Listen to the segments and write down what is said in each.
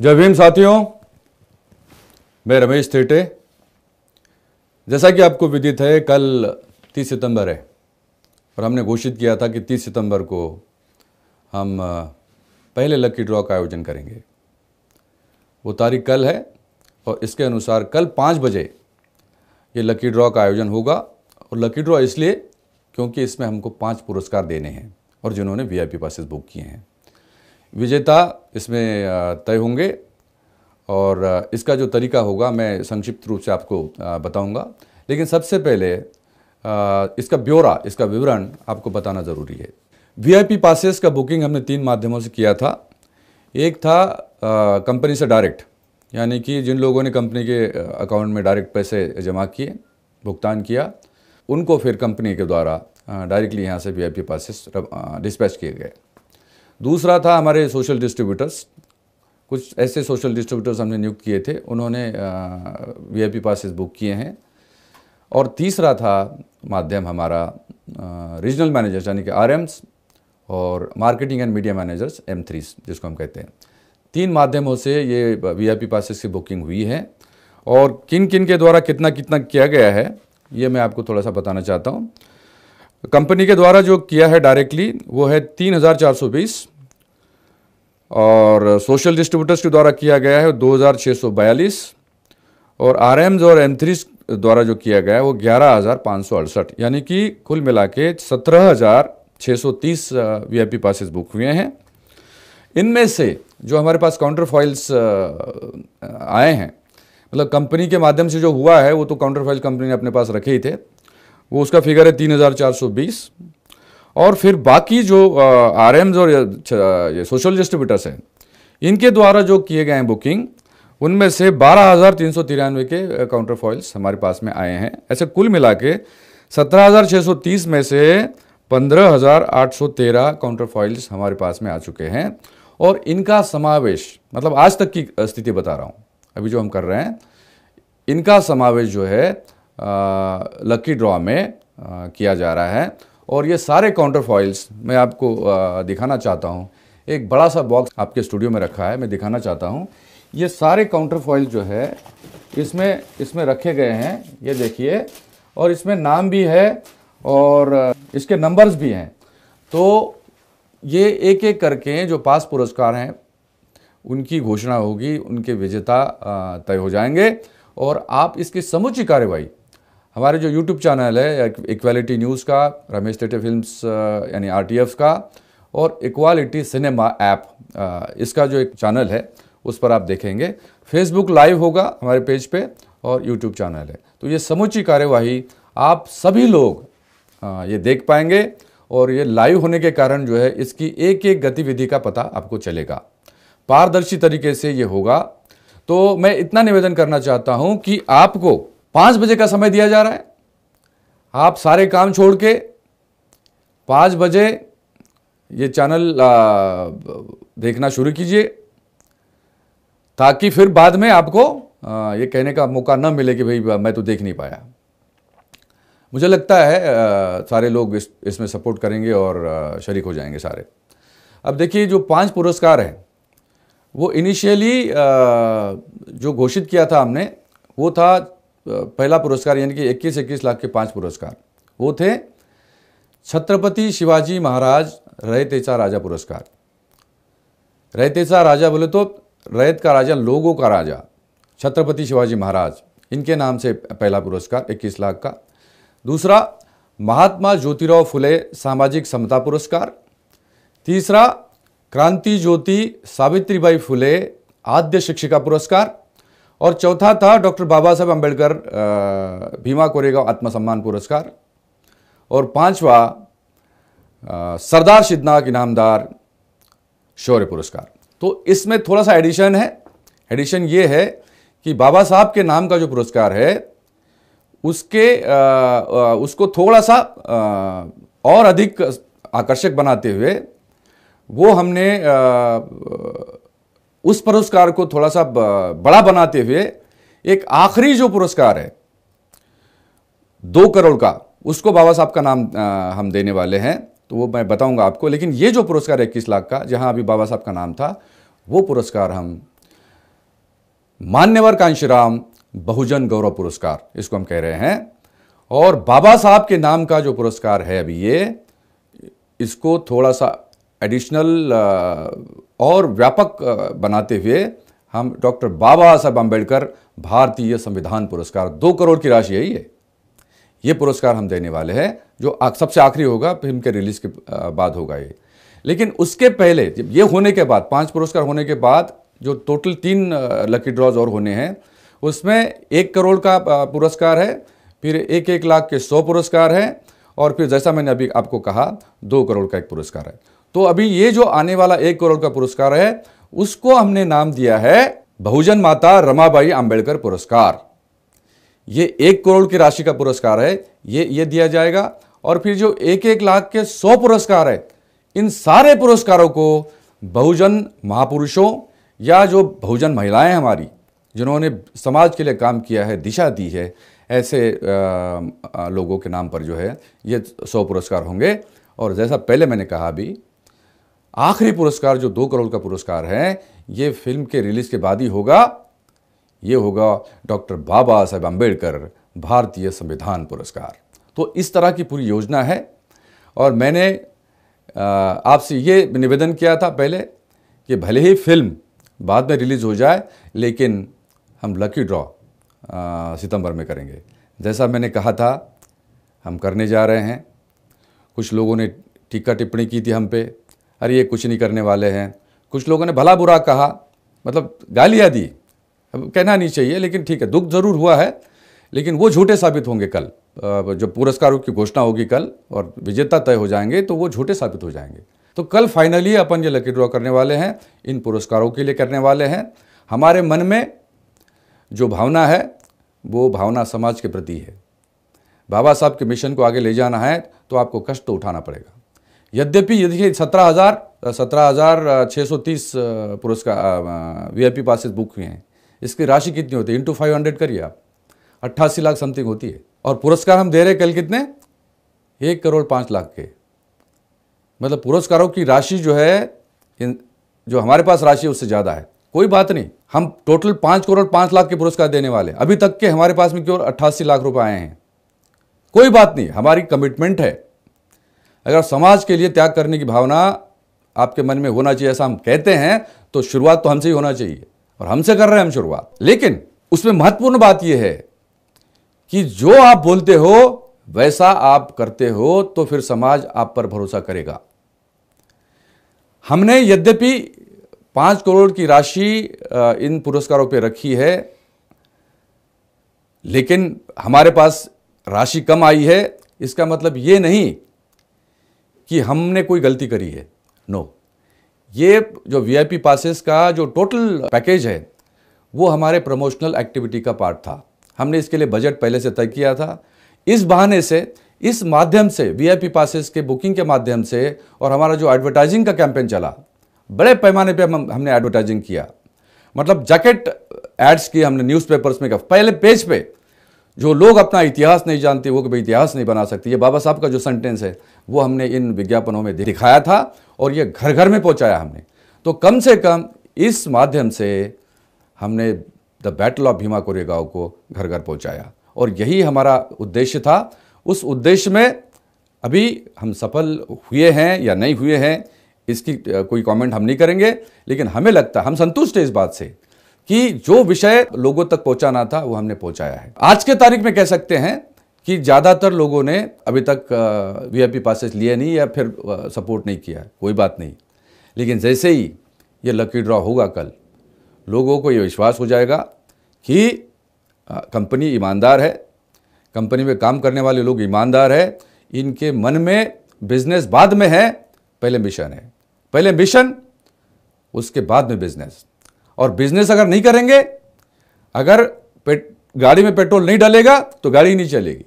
जय भीम साथियों मैं रमेश थेटे जैसा कि आपको विदित है कल 30 सितंबर है और हमने घोषित किया था कि 30 सितंबर को हम पहले लकी ड्रॉ का आयोजन करेंगे वो तारीख कल है और इसके अनुसार कल पाँच बजे ये लकी ड्रॉ का आयोजन होगा और लकी ड्रॉ इसलिए क्योंकि इसमें हमको पाँच पुरस्कार देने हैं और जिन्होंने वीआईपी पासेस बुक किए हैं विजेता इसमें तय होंगे और इसका जो तरीका होगा मैं संक्षिप्त रूप से आपको बताऊंगा लेकिन सबसे पहले इसका ब्यौरा इसका विवरण आपको बताना ज़रूरी है वीआईपी पासेस का बुकिंग हमने तीन माध्यमों से किया था एक था कंपनी से डायरेक्ट यानी कि जिन लोगों ने कंपनी के अकाउंट में डायरेक्ट पैसे जमा किए भुगतान किया उनको फिर कंपनी के द्वारा डायरेक्टली यहाँ से V I P passes dispatch किए गए दूसरा था हमारे सोशल डिस्ट्रीब्यूटर्स कुछ ऐसे सोशल डिस्ट्रीब्यूटर्स हमने नियुक्त किए थे उन्होंने वी आई पी बुक किए हैं और तीसरा था माध्यम हमारा रीजनल मैनेजर्स यानी कि आर और marketing and media managers M जिसको हम कहते हैं तीन माध्यमों से ये वी आई पी की बुकिंग हुई है और किन किन के द्वारा कितना कितना किया गया है ये मैं आपको थोड़ा सा बताना चाहता हूँ कंपनी के द्वारा जो किया है डायरेक्टली वो है तीन हज़ार चार सौ बीस और सोशल डिस्ट्रीब्यूटर्स के द्वारा किया गया है दो हज़ार छः सौ बयालीस और आर एम्स और एम थ्रीज द्वारा जो किया गया है वो ग्यारह हज़ार पाँच सौ अड़सठ यानी कि कुल मिला के सत्रह हज़ार छः सौ तीस V I P passes book हुए हैं इनमें से जो हमारे पास काउंटर फॉइल्स आए हैं मतलब कंपनी के माध्यम से जो हुआ है वो तो काउंटर फॉइल कंपनी ने अपने पास रखे ही थे वो उसका फिगर है तीन हज़ार चार सौ बीस और फिर बाकी जो आर एम्स और ये सोशल डिस्ट्रीब्यूटर्स हैं इनके द्वारा जो किए गए हैं बुकिंग उनमें से बारह हज़ार तीन सौ तिरानवे के काउंटर फॉइल्स हमारे पास में आए हैं ऐसे कुल मिला के सत्रह हज़ार छः सौ तीस में से पंद्रह हज़ार आठ सौ तेरह काउंटर फॉइल्स हमारे पास में आ चुके हैं और इनका समावेश मतलब आज तक की स्थिति बता रहा हूँ अभी जो हम कर रहे हैं इनका समावेश जो है लकी ड्रॉ में आ, किया जा रहा है और ये सारे काउंटर फॉइल्स मैं आपको आ, दिखाना चाहता हूँ एक बड़ा सा बॉक्स आपके स्टूडियो में रखा है मैं दिखाना चाहता हूँ ये सारे काउंटर फॉइल जो है इसमें इसमें रखे गए हैं ये देखिए और इसमें नाम भी है और इसके नंबर्स भी हैं तो ये एक एक करके जो पास पुरस्कार हैं उनकी घोषणा होगी उनके विजेता तय हो जाएंगे और आप इसकी समुची कार्रवाई हमारे जो यूट्यूब चैनल है इक्वालिटी न्यूज़ का रमेश तेटे फिल्म्स यानी आर का और इक्वालिटी सिनेमा ऐप इसका जो एक चैनल है उस पर आप देखेंगे फेसबुक लाइव होगा हमारे पेज पे और यूट्यूब चैनल है तो ये समूची कार्यवाही आप सभी लोग uh, ये देख पाएंगे और ये लाइव होने के कारण जो है इसकी एक एक गतिविधि का पता आपको चलेगा पारदर्शी तरीके से ये होगा तो मैं इतना निवेदन करना चाहता हूँ कि आपको पाँच बजे का समय दिया जा रहा है आप सारे काम छोड़ के पाँच बजे ये चैनल देखना शुरू कीजिए ताकि फिर बाद में आपको ये कहने का मौका न मिले कि भाई मैं तो देख नहीं पाया मुझे लगता है सारे लोग इस इसमें सपोर्ट करेंगे और शरीक हो जाएंगे सारे अब देखिए जो पांच पुरस्कार हैं वो इनिशियली जो घोषित किया था हमने वो था पहला पुरस्कार यानी कि इक्कीस इक्कीस लाख के पांच पुरस्कार वो थे छत्रपति शिवाजी महाराज रहतेचा राजा पुरस्कार रहतेचा राजा बोले तो रैत का राजा लोगों का राजा छत्रपति शिवाजी महाराज इनके नाम से पहला पुरस्कार 21 लाख का दूसरा महात्मा ज्योतिराव फुले सामाजिक समता पुरस्कार तीसरा क्रांति ज्योति सावित्रीबाई फुले आद्य शिक्षिका पुरस्कार और चौथा था डॉक्टर बाबा साहेब अम्बेडकर भीमा कोरेगा आत्मसम्मान पुरस्कार और पांचवा सरदार सिद्धनाक इनामदार शौर्य पुरस्कार तो इसमें थोड़ा सा एडिशन है एडिशन ये है कि बाबा साहब के नाम का जो पुरस्कार है उसके आ, आ, उसको थोड़ा सा आ, और अधिक आकर्षक बनाते हुए वो हमने आ, उस पुरस्कार को थोड़ा सा बड़ा बनाते हुए एक आखिरी जो पुरस्कार है दो करोड़ का उसको बाबा साहब का नाम हम देने वाले हैं तो वो मैं बताऊंगा आपको लेकिन ये जो पुरस्कार है इक्कीस लाख का जहां अभी बाबा साहब का नाम था वो पुरस्कार हम मान्यवर कांशीराम बहुजन गौरव पुरस्कार इसको हम कह रहे हैं और बाबा साहब के नाम का जो पुरस्कार है अभी ये इसको थोड़ा सा एडिशनल और व्यापक बनाते हुए हम डॉक्टर बाबा साहब अम्बेडकर भारतीय संविधान पुरस्कार दो करोड़ की राशि यही है ये पुरस्कार हम देने वाले हैं जो सबसे आखिरी होगा फिल्म के रिलीज के बाद होगा ये लेकिन उसके पहले जब ये होने के बाद पांच पुरस्कार होने के बाद जो टोटल तीन लकी ड्रॉज और होने हैं उसमें एक करोड़ का पुरस्कार है फिर एक एक लाख के सौ पुरस्कार हैं और फिर जैसा मैंने अभी आपको कहा दो करोड़ का एक पुरस्कार है तो अभी ये जो आने वाला एक करोड़ का पुरस्कार है उसको हमने नाम दिया है बहुजन माता रमाबाई अंबेडकर पुरस्कार ये एक करोड़ की राशि का पुरस्कार है ये ये दिया जाएगा और फिर जो एक एक लाख के सौ पुरस्कार है इन सारे पुरस्कारों को बहुजन महापुरुषों या जो बहुजन महिलाएं हमारी जिन्होंने समाज के लिए काम किया है दिशा दी है ऐसे लोगों के नाम पर जो है ये सौ पुरस्कार होंगे और जैसा पहले मैंने कहा भी आखिरी पुरस्कार जो दो करोड़ का पुरस्कार है ये फिल्म के रिलीज के बाद ही होगा ये होगा डॉक्टर बाबा साहेब अम्बेडकर भारतीय संविधान पुरस्कार तो इस तरह की पूरी योजना है और मैंने आपसे ये निवेदन किया था पहले कि भले ही फिल्म बाद में रिलीज़ हो जाए लेकिन हम लकी ड्रॉ सितंबर में करेंगे जैसा मैंने कहा था हम करने जा रहे हैं कुछ लोगों ने टीका टिप्पणी की थी हम पे अरे ये कुछ नहीं करने वाले हैं कुछ लोगों ने भला बुरा कहा मतलब गालियाँ दी अब कहना नहीं चाहिए लेकिन ठीक है दुख ज़रूर हुआ है लेकिन वो झूठे साबित होंगे कल जो पुरस्कारों की घोषणा होगी कल और विजेता तय हो जाएंगे तो वो झूठे साबित हो जाएंगे तो कल फाइनली अपन ये लकी ड्रॉ करने वाले हैं इन पुरस्कारों के लिए करने वाले हैं हमारे मन में जो भावना है वो भावना समाज के प्रति है बाबा साहब के मिशन को आगे ले जाना है तो आपको कष्ट तो उठाना पड़ेगा यद्यपि यदि सत्रह हज़ार सत्रह हज़ार छः सौ तीस पुरस्कार V I P passes book हुए हैं इसकी राशि कितनी होती है इंटू फाइव हंड्रेड करिए आप अट्ठासी लाख समथिंग होती है और पुरस्कार हम दे रहे कल कितने एक करोड़ पाँच लाख के मतलब पुरस्कारों की राशि जो है जो हमारे पास राशि है उससे ज़्यादा है कोई बात नहीं हम टोटल पाँच करोड़ पाँच लाख के पुरस्कार देने वाले अभी तक के हमारे पास में केवल अट्ठासी लाख रुपए आए हैं कोई बात नहीं हमारी कमिटमेंट है अगर समाज के लिए त्याग करने की भावना आपके मन में होना चाहिए ऐसा हम कहते हैं तो शुरुआत तो हमसे ही होना चाहिए और हमसे कर रहे हैं हम शुरुआत लेकिन उसमें महत्वपूर्ण बात यह है कि जो आप बोलते हो वैसा आप करते हो तो फिर समाज आप पर भरोसा करेगा हमने यद्यपि पांच करोड़ की राशि इन पुरस्कारों पर रखी है लेकिन हमारे पास राशि कम आई है इसका मतलब ये नहीं कि हमने कोई गलती करी है नो no. ये जो वीआईपी पासेस का जो टोटल पैकेज है वो हमारे प्रमोशनल एक्टिविटी का पार्ट था हमने इसके लिए बजट पहले से तय किया था इस बहाने से इस माध्यम से वीआईपी पासेस के बुकिंग के माध्यम से और हमारा जो एडवर्टाइजिंग का कैंपेन चला बड़े पैमाने पे हम हमने एडवर्टाइजिंग किया मतलब जैकेट एड्स किए हमने न्यूज़पेपर्स में पहले पेज पे जो लोग अपना इतिहास नहीं जानते वो कभी इतिहास नहीं बना सकती ये बाबा साहब का जो सेंटेंस है वो हमने इन विज्ञापनों में दिखाया था और ये घर घर में पहुंचाया हमने तो कम से कम इस माध्यम से हमने the battle of Bhima Koregaon को घर घर पहुंचाया और यही हमारा उद्देश्य था उस उद्देश्य में अभी हम सफल हुए हैं या नहीं हुए हैं इसकी कोई कॉमेंट हम नहीं करेंगे लेकिन हमें लगता हम संतुष्ट हैं इस बात से कि जो विषय लोगों तक पहुंचाना था वो हमने पहुंचाया है आज के तारीख में कह सकते हैं कि ज़्यादातर लोगों ने अभी तक वी आई पी पासेस लिए नहीं या फिर सपोर्ट नहीं किया कोई बात नहीं लेकिन जैसे ही ये लकी ड्रॉ होगा कल लोगों को ये विश्वास हो जाएगा कि कंपनी ईमानदार है कंपनी में काम करने वाले लोग ईमानदार है इनके मन में बिजनेस बाद में है पहले मिशन है पहले मिशन उसके बाद में बिजनेस और बिजनेस अगर नहीं करेंगे अगर गाड़ी में पेट्रोल नहीं डलेगा तो गाड़ी नहीं चलेगी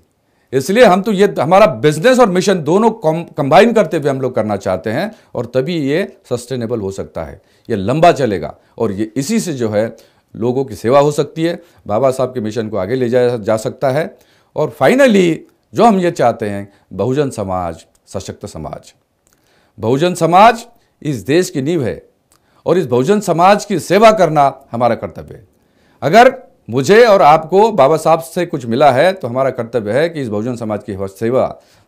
इसलिए हम तो ये हमारा बिजनेस और मिशन दोनों कंबाइन करते हुए हम लोग करना चाहते हैं और तभी ये सस्टेनेबल हो सकता है ये लंबा चलेगा और ये इसी से जो है लोगों की सेवा हो सकती है बाबा साहब के मिशन को आगे ले जाया जा सकता है और फाइनली जो हम ये चाहते हैं बहुजन समाज सशक्त समाज बहुजन समाज इस देश की नींव है और इस बहुजन समाज की सेवा करना हमारा कर्तव्य है अगर मुझे और आपको बाबा साहब से कुछ मिला है तो हमारा कर्तव्य है कि इस बहुजन समाज की सेवा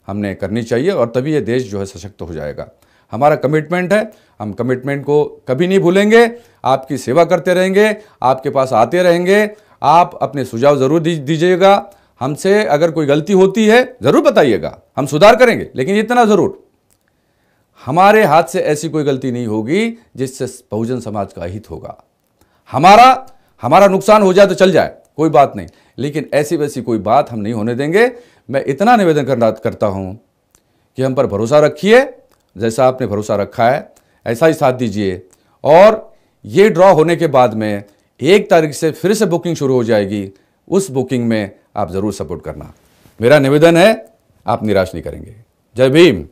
हमने करनी चाहिए और तभी ये देश जो है सशक्त हो जाएगा हमारा कमिटमेंट है हम कमिटमेंट को कभी नहीं भूलेंगे आपकी सेवा करते रहेंगे आपके पास आते रहेंगे आप अपने सुझाव ज़रूर दीजिएगा हमसे अगर कोई गलती होती है ज़रूर बताइएगा हम सुधार करेंगे लेकिन इतना ज़रूर हमारे हाथ से ऐसी कोई गलती नहीं होगी जिससे बहुजन समाज का हित होगा हमारा हमारा नुकसान हो जाए तो चल जाए कोई बात नहीं लेकिन ऐसी वैसी कोई बात हम नहीं होने देंगे मैं इतना निवेदन करना करता हूं कि हम पर भरोसा रखिए जैसा आपने भरोसा रखा है ऐसा ही साथ दीजिए और ये ड्रॉ होने के बाद में एक तारीख से फिर से बुकिंग शुरू हो जाएगी उस बुकिंग में आप ज़रूर सपोर्ट करना मेरा निवेदन है आप निराश नहीं करेंगे जय भीम